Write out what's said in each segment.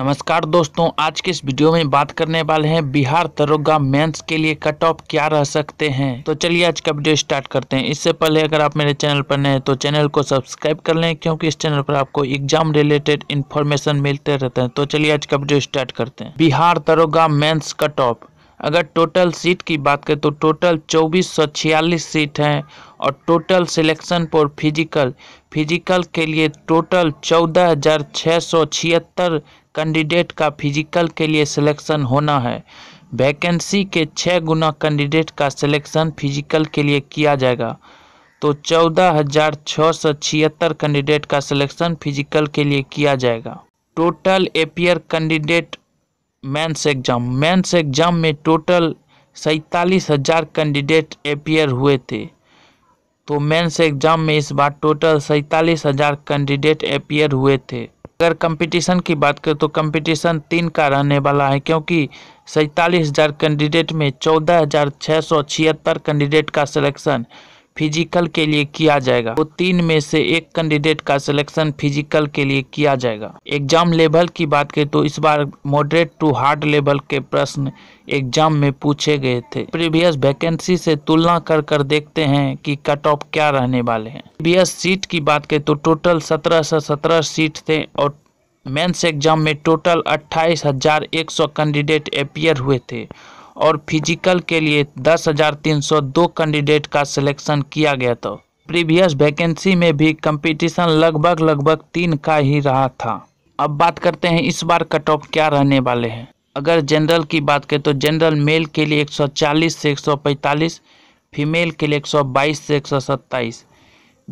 नमस्कार दोस्तों आज के इस वीडियो में बात करने वाले हैं बिहार दरोगा मेंस के लिए कट ऑफ क्या रह सकते हैं तो चलिए आज का वीडियो स्टार्ट करते हैं इससे पहले अगर आप मेरे चैनल पर नए हैं तो चैनल को सब्सक्राइब कर लें क्योंकि इस चैनल पर आपको एग्जाम रिलेटेड इन्फॉर्मेशन मिलते रहते हैं तो चलिए आज का वीडियो स्टार्ट करते हैं बिहार दरोगा मेन्स कट ऑफ अगर टोटल सीट की बात करें तो टोटल चौबीस सौ छियालीस सीट हैं और total selection for physical physical के लिए टोटल चौदह हज़ार छः सौ छिहत्तर कैंडिडेट का फिजिकल के लिए सिलेक्शन होना है वैकेंसी के छः गुना कैंडिडेट का सिलेक्शन फिजिकल के लिए किया जाएगा तो चौदह हज़ार छः सौ छिहत्तर कैंडिडेट का सिलेक्शन फिजिकल के लिए किया जाएगा total appear candidate mains exam mains exam में टोटल सैतालीस हज़ार कैंडिडेट अपियर हुए थे तो मेंस एग्ज़ाम में इस बार टोटल सैतालीस हज़ार कैंडिडेट अपियर हुए थे अगर कंपटीशन की बात करें तो कंपटीशन तीन का रहने वाला है क्योंकि सैंतालीस हज़ार कैंडिडेट में चौदह हज़ार छः सौ छिहत्तर कैंडिडेट का सिलेक्शन फिजिकल के लिए किया जाएगा तो तीन में से एक कैंडिडेट का सिलेक्शन फिजिकल के लिए किया जाएगा एग्जाम लेवल की बात करें तो इस बार मॉडरेट टू हार्ड लेवल के प्रश्न एग्जाम में पूछे गए थे प्रीवियस वैकेंसी से तुलना कर कर देखते हैं कि कट ऑफ क्या रहने वाले हैं प्रीवियस सीट की बात करें तो टोटल सत्रह सौ सत्रह सीट थे और मेंस एग्जाम में टोटल अट्ठाईस हजार एक सौ कैंडिडेट अपियर हुए थे और फिजिकल के लिए 10,302 कैंडिडेट का सिलेक्शन किया गया था प्रीवियस वैकेंसी में भी कंपटीशन लगभग लगभग तीन का ही रहा था अब बात करते हैं इस बार कट ऑफ क्या रहने वाले हैं अगर जनरल की बात करें तो जनरल मेल के लिए 140 से 145 फीमेल के लिए 122 से 127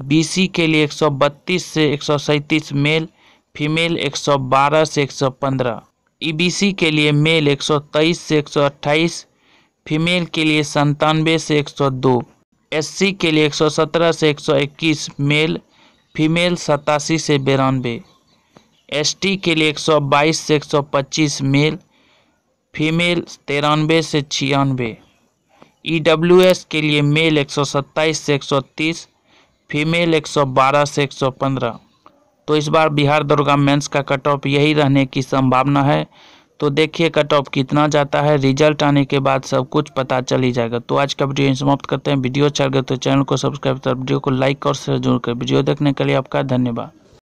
बीसी के लिए 132 से एक मेल फीमेल 112 से 115 ईबीसी के लिए मेल 123 से 128, फीमेल के लिए संतानवे से 102, एससी के लिए 117 से 121 मेल फीमेल सतासी से बिरानवे एसटी के लिए 122 से 125 मेल फीमेल तिरानवे से छियानवे ईडब्ल्यूएस के लिए मेल 127 से 130 फीमेल 112 से 115 तो इस बार बिहार दरोगा मेंस का कट ऑफ यही रहने की संभावना है तो देखिए कट ऑफ कितना जाता है रिजल्ट आने के बाद सब कुछ पता चल ही जाएगा तो आज का वीडियो समाप्त करते हैं वीडियो अच्छा लगे तो चैनल को सब्सक्राइब कर तो वीडियो को लाइक और शेयर जरूर कर वीडियो देखने के लिए आपका धन्यवाद